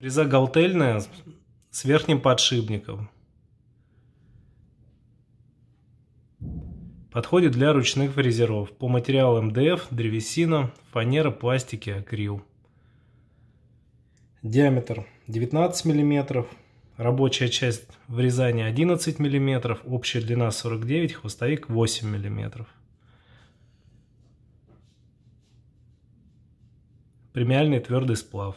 Реза галтельная с верхним подшипником. Подходит для ручных фрезеров по материалу МДФ, древесина, фанера, пластики, акрил. Диаметр 19 мм, рабочая часть врезания 11 мм, общая длина 49 хвостовик 8 мм. Премиальный твердый сплав.